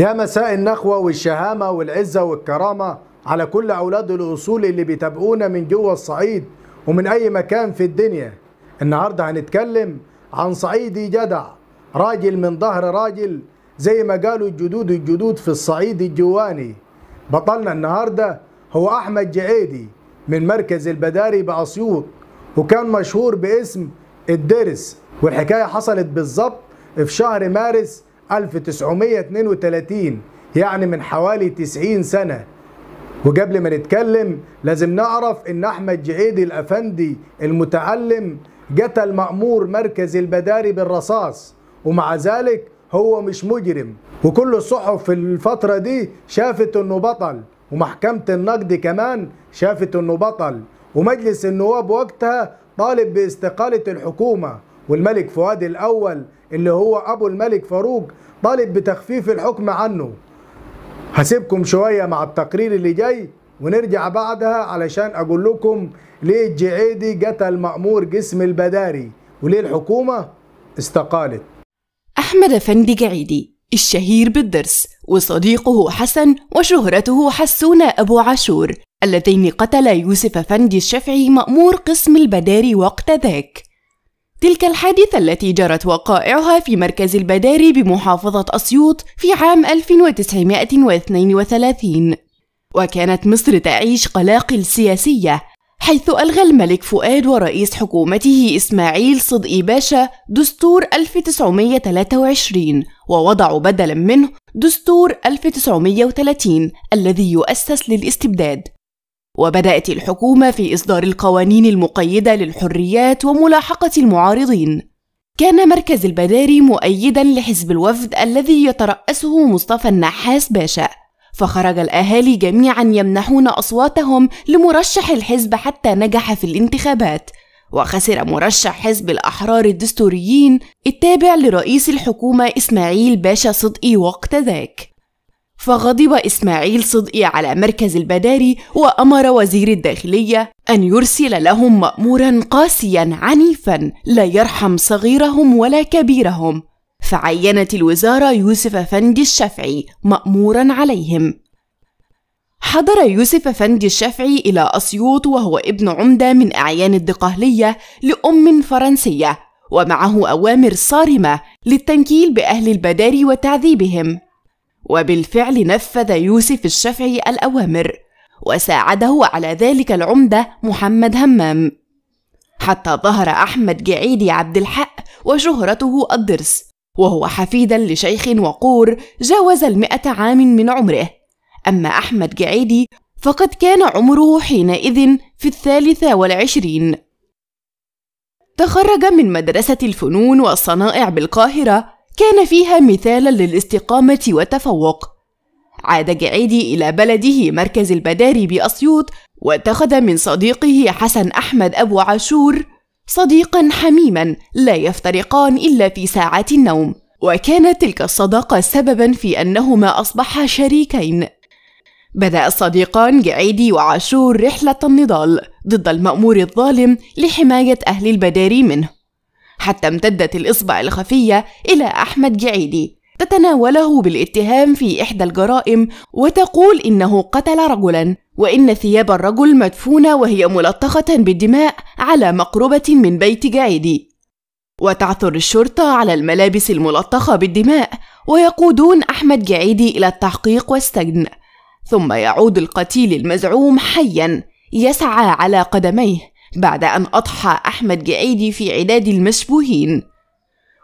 يا مساء النخوة والشهامة والعزة والكرامة على كل أولاد الأصول اللي بيتابعونا من جوه الصعيد ومن أي مكان في الدنيا النهاردة هنتكلم عن صعيدي جدع راجل من ظهر راجل زي ما قالوا الجدود الجدود في الصعيد الجواني بطلنا النهاردة هو أحمد جعيدي من مركز البداري بأسيوط وكان مشهور باسم الدرس والحكاية حصلت بالظبط في شهر مارس 1932 يعني من حوالي 90 سنة وقبل ما نتكلم لازم نعرف ان احمد جعيدي الافندي المتعلم قتل مأمور مركز البداري بالرصاص ومع ذلك هو مش مجرم وكل الصحف في الفترة دي شافت انه بطل ومحكمة النقد كمان شافت انه بطل ومجلس النواب وقتها طالب باستقالة الحكومة والملك فؤاد الاول اللي هو أبو الملك فاروق طالب بتخفيف الحكم عنه هسيبكم شوية مع التقرير اللي جاي ونرجع بعدها علشان أقول لكم ليه الجعيدي قتل مأمور جسم البداري وليه الحكومة استقالت أحمد أفندي جعيدي الشهير بالدرس وصديقه حسن وشهرته حسون أبو عاشور اللتين قتلا يوسف أفندي الشافعي مأمور قسم البداري وقت ذاك تلك الحادثة التي جرت وقائعها في مركز البداري بمحافظة أسيوط في عام 1932 وكانت مصر تعيش قلاقل سياسية حيث ألغى الملك فؤاد ورئيس حكومته إسماعيل صدقي باشا دستور 1923 ووضعوا بدلا منه دستور 1930 الذي يؤسس للاستبداد وبدأت الحكومة في إصدار القوانين المقيدة للحريات وملاحقة المعارضين. كان مركز البداري مؤيدا لحزب الوفد الذي يترأسه مصطفى النحاس باشا، فخرج الأهالي جميعا يمنحون أصواتهم لمرشح الحزب حتى نجح في الانتخابات، وخسر مرشح حزب الأحرار الدستوريين التابع لرئيس الحكومة إسماعيل باشا صدقي وقت ذاك فغضب إسماعيل صدقي على مركز البداري وأمر وزير الداخلية أن يرسل لهم مأمورا قاسيا عنيفا لا يرحم صغيرهم ولا كبيرهم فعينت الوزارة يوسف فندي الشافعي مأمورا عليهم حضر يوسف فندي الشافعي إلى أسيوط وهو ابن عمدة من أعيان الدقهلية لأم فرنسية ومعه أوامر صارمة للتنكيل بأهل البداري وتعذيبهم وبالفعل نفذ يوسف الشافعي الأوامر وساعده على ذلك العمدة محمد همام حتى ظهر أحمد جعيدي عبد الحق وشهرته الضرس وهو حفيدا لشيخ وقور جاوز المئة عام من عمره أما أحمد جعيدي فقد كان عمره حينئذ في الثالثة والعشرين تخرج من مدرسة الفنون والصنائع بالقاهرة كان فيها مثالا للاستقامة والتفوق عاد جعيدي إلى بلده مركز البداري بأسيوط واتخذ من صديقه حسن أحمد أبو عاشور صديقا حميما لا يفترقان إلا في ساعات النوم وكانت تلك الصداقة سببا في أنهما أصبحا شريكين بدأ الصديقان جعيدي وعاشور رحلة النضال ضد المأمور الظالم لحماية أهل البداري منه حتى امتدت الإصبع الخفية إلى أحمد جعيدي تتناوله بالاتهام في إحدى الجرائم وتقول إنه قتل رجلا وإن ثياب الرجل مدفونة وهي ملطخة بالدماء على مقربة من بيت جعيدي وتعثر الشرطة على الملابس الملطخة بالدماء ويقودون أحمد جعيدي إلى التحقيق والسجن ثم يعود القتيل المزعوم حيا يسعى على قدميه بعد أن أضحى أحمد جعيدي في عداد المشبوهين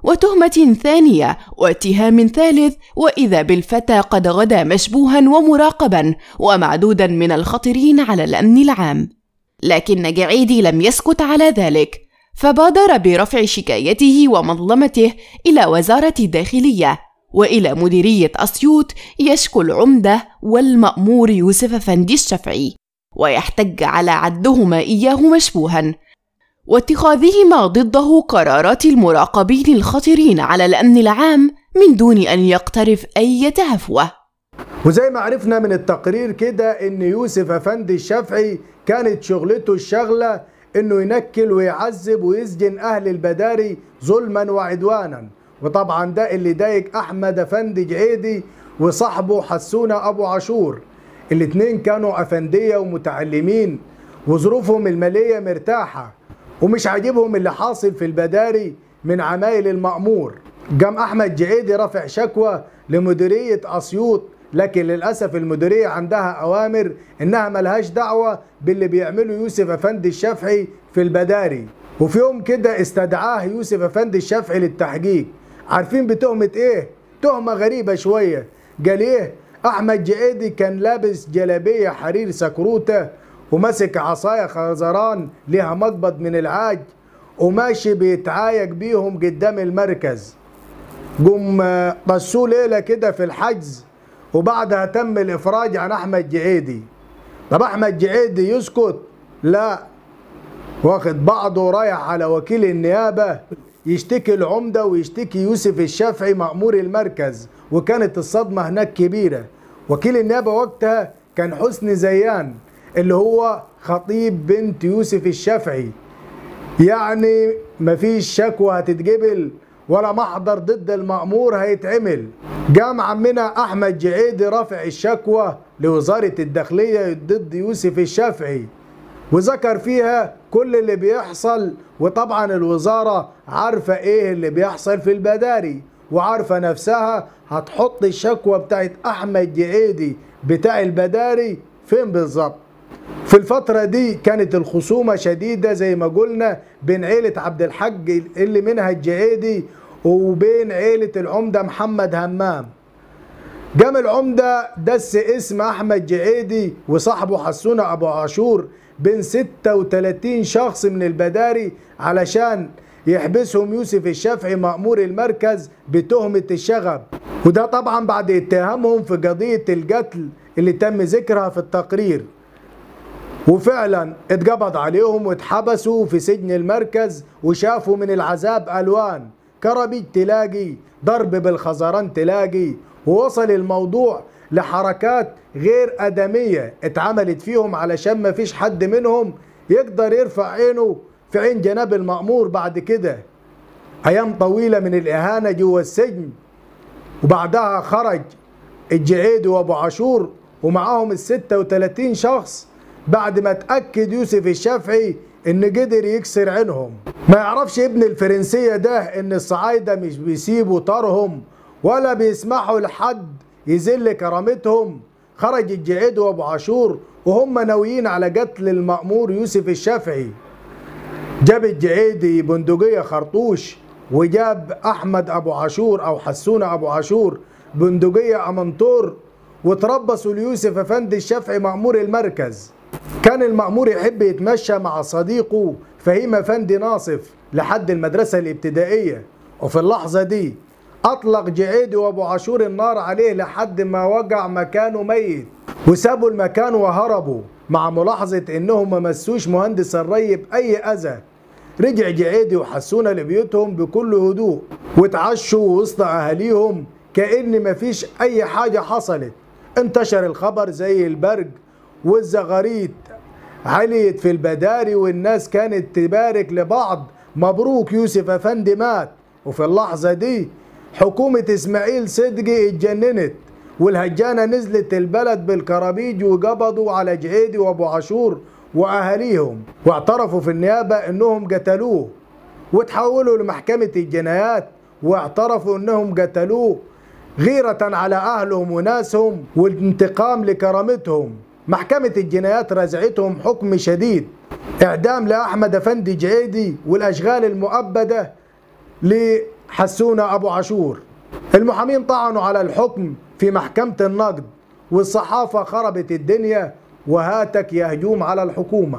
وتهمة ثانية واتهام ثالث وإذا بالفتى قد غدا مشبوها ومراقبا ومعدودا من الخطرين على الأمن العام لكن جعيدي لم يسكت على ذلك فبادر برفع شكايته ومظلمته إلى وزارة الداخلية وإلى مديرية أسيوط يشكو العمدة والمأمور يوسف فندي الشفعي ويحتج على عدهما إياه مشبوها واتخاذهما ضده قرارات المراقبين الخطرين على الأمن العام من دون أن يقترف أي هفوة وزي ما عرفنا من التقرير كده أن يوسف أفندي الشافعي كانت شغلته الشغلة أنه ينكل ويعذب ويسجن أهل البداري ظلما وعدوانا وطبعا ده اللي ضايق أحمد أفندي جعيدي وصاحبه حسونة أبو عاشور الاتنين كانوا أفندية ومتعلمين وظروفهم المالية مرتاحة ومش عاجبهم اللي حاصل في البداري من عمايل المأمور قام أحمد جعيدي رفع شكوى لمديرية أسيوط لكن للأسف المديرية عندها أوامر إنها ملهاش دعوة باللي بيعمله يوسف أفندي الشافعي في البداري وفي يوم كده استدعاه يوسف أفندي الشافعي للتحقيق عارفين بتهمة إيه؟ تهمة غريبة شوية قال إيه؟ أحمد جئيدي كان لابس جلابية حرير سكروتة وماسك عصاية خزران ليها مقبض من العاج وماشي بيتعايق بيهم قدام المركز قم آه، قصوه ليلة كده في الحجز وبعدها تم الإفراج عن أحمد جعيدي طب أحمد جعيدي يسكت لا واخد بعضه رايح على وكيل النيابة يشتكي العمدة ويشتكي يوسف الشافعي مأمور المركز وكانت الصدمة هناك كبيرة وكيل النيابه وقتها كان حسني زيان اللي هو خطيب بنت يوسف الشافعي يعني مفيش شكوى هتتقبل ولا محضر ضد المأمور هيتعمل قام عمنا أحمد جعيدي رافع الشكوى لوزارة الداخلية ضد يوسف الشافعي وذكر فيها كل اللي بيحصل وطبعا الوزارة عارفة ايه اللي بيحصل في البداري وعارفة نفسها هتحط الشكوى بتاعت أحمد جعيدي بتاع البداري فين بالظبط في الفترة دي كانت الخصومة شديدة زي ما قلنا بين عيلة عبد الحق اللي منها الجعيدي وبين عيلة العمدة محمد همام جام العمدة دس اسم أحمد جعيدي وصاحبه حسونة أبو عاشور بين 36 شخص من البداري علشان يحبسهم يوسف الشافعي مأمور المركز بتهمة الشغب وده طبعا بعد اتهامهم في قضية القتل اللي تم ذكرها في التقرير وفعلا اتقبض عليهم واتحبسوا في سجن المركز وشافوا من العذاب ألوان كربيج تلاقي ضرب بالخزران تلاقي ووصل الموضوع لحركات غير أدمية اتعملت فيهم علشان ما فيش حد منهم يقدر يرفع عينه في عين جناب المأمور بعد كده أيام طويلة من الإهانة جوه السجن وبعدها خرج الجعيد وأبو عاشور ومعاهم الستة 36 شخص بعد ما اتأكد يوسف الشافعي إن قدر يكسر عينهم ما يعرفش ابن الفرنسية ده إن الصعايدة مش بيسيبوا طارهم ولا بيسمحوا لحد يذل كرامتهم خرج الجعيد وأبو عاشور وهم ناويين على قتل المأمور يوسف الشافعي جاب الجعيدي بندقية خرطوش وجاب أحمد أبو عاشور أو حسونة أبو عاشور بندقية امنطور وتربصوا ليوسف أفندي الشافعي مأمور المركز كان المأمور يحب يتمشى مع صديقه فهيم أفندي ناصف لحد المدرسة الابتدائية وفي اللحظة دي أطلق جعيدي وأبو عاشور النار عليه لحد ما وقع مكانه ميت وسابوا المكان وهربوا مع ملاحظة انهم ما مسوش مهندس الري بأي أذى رجع جعيدي وحسونا لبيوتهم بكل هدوء واتعشوا وسط أهاليهم كأن مفيش أي حاجة حصلت انتشر الخبر زي البرج والزغاريت عليت في البداري والناس كانت تبارك لبعض مبروك يوسف أفندي مات وفي اللحظة دي حكومة إسماعيل صدقي اتجننت والهجانة نزلت البلد بالكرابيج وقبضوا على جعيدي وابو عاشور واهاليهم واعترفوا في النيابة انهم قتلوه وتحولوا لمحكمة الجنايات واعترفوا انهم قتلوه غيرة على اهلهم وناسهم والانتقام لكرامتهم محكمة الجنايات رزعتهم حكم شديد اعدام لاحمد افندي جعيدي والاشغال المؤبدة لحسونة ابو عاشور المحامين طعنوا على الحكم في محكمة النقد والصحافة خربت الدنيا وهاتك يا هجوم على الحكومة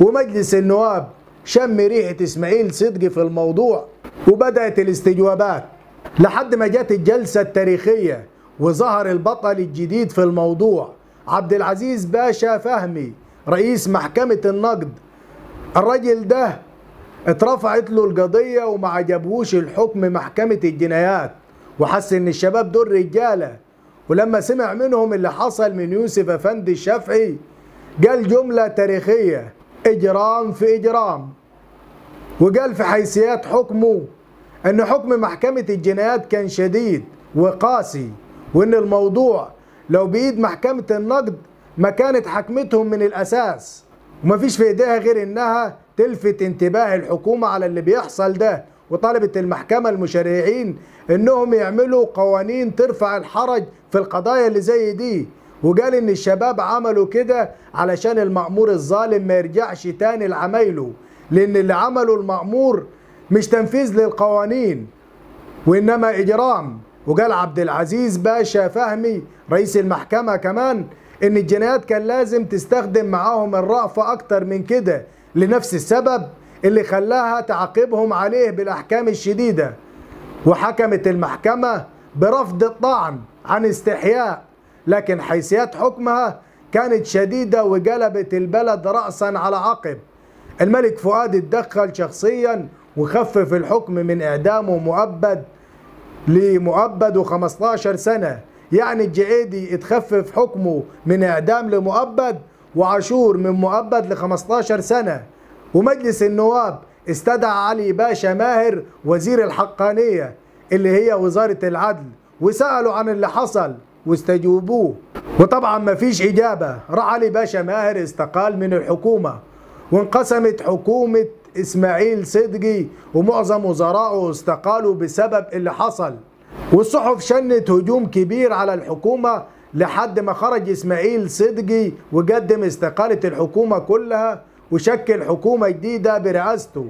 ومجلس النواب شم ريحة إسماعيل صدقي في الموضوع وبدأت الاستجوابات لحد ما جت الجلسة التاريخية وظهر البطل الجديد في الموضوع عبد العزيز باشا فهمي رئيس محكمة النقد الراجل ده اترفعت له القضية وما عجبهوش الحكم محكمة الجنايات وحس ان الشباب دول رجاله ولما سمع منهم اللي حصل من يوسف افندي الشافعي قال جمله تاريخيه اجرام في اجرام وقال في حيثيات حكمه ان حكم محكمه الجنايات كان شديد وقاسي وان الموضوع لو بايد محكمه النقد ما كانت حكمتهم من الاساس ومفيش في ايديها غير انها تلفت انتباه الحكومه على اللي بيحصل ده وطلبت المحكمة المشرعين انهم يعملوا قوانين ترفع الحرج في القضايا اللي زي دي وقال ان الشباب عملوا كده علشان المأمور الظالم ما يرجعش تاني لعمايله لان اللي عمله المأمور مش تنفيذ للقوانين وانما اجرام وقال عبد العزيز باشا فهمي رئيس المحكمة كمان ان الجنايات كان لازم تستخدم معاهم الرأفة اكتر من كده لنفس السبب اللي خلاها تعاقبهم عليه بالأحكام الشديدة وحكمت المحكمة برفض الطعن عن استحياء لكن حيثيات حكمها كانت شديدة وجلبت البلد رأسا على عقب الملك فؤاد اتدخل شخصيا وخفف الحكم من إعدامه مؤبد لمؤبد و15 سنة يعني الجعيدي اتخفف حكمه من إعدام لمؤبد وعاشور من مؤبد ل 15 سنة ومجلس النواب استدعى علي باشا ماهر وزير الحقانية اللي هي وزارة العدل وسألوا عن اللي حصل واستجوبوه وطبعا مفيش إجابة راح علي باشا ماهر استقال من الحكومة وانقسمت حكومة إسماعيل صدقي ومعظم وزرائه استقالوا بسبب اللي حصل والصحف شنت هجوم كبير على الحكومة لحد ما خرج إسماعيل صدقي وقدم استقالة الحكومة كلها وشكل حكومة جديدة برئاسته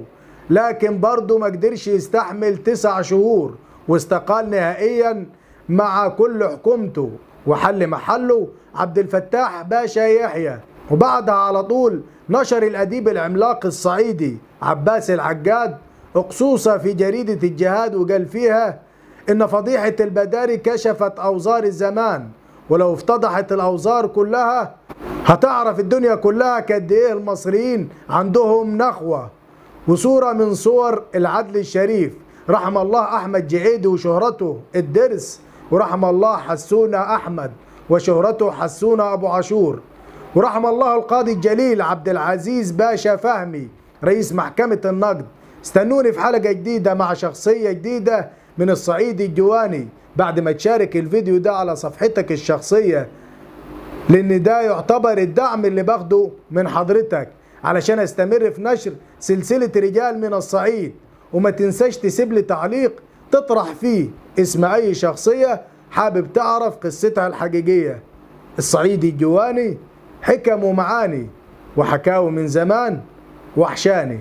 لكن برضه ما قدرش يستحمل تسع شهور واستقال نهائيا مع كل حكومته وحل محله عبد الفتاح باشا يحيى وبعدها على طول نشر الأديب العملاق الصعيدي عباس العجاد أقصوصة في جريدة الجهاد وقال فيها إن فضيحة البداري كشفت أوزار الزمان ولو افتضحت الأوزار كلها هتعرف الدنيا كلها قد إيه المصريين عندهم نخوة وصورة من صور العدل الشريف رحم الله أحمد جعيدي وشهرته الدرس ورحم الله حسونة أحمد وشهرته حسونة أبو عاشور ورحم الله القاضي الجليل عبد العزيز باشا فهمي رئيس محكمة النقد استنوني في حلقة جديدة مع شخصية جديدة من الصعيد الجواني بعد ما تشارك الفيديو ده على صفحتك الشخصية لان ده يعتبر الدعم اللي باخده من حضرتك علشان استمر في نشر سلسلة رجال من الصعيد وما تنساش تسيب لي تعليق تطرح فيه اسم اي شخصية حابب تعرف قصتها الحقيقية الصعيدي الجواني حكم ومعاني وحكاوي من زمان وحشاني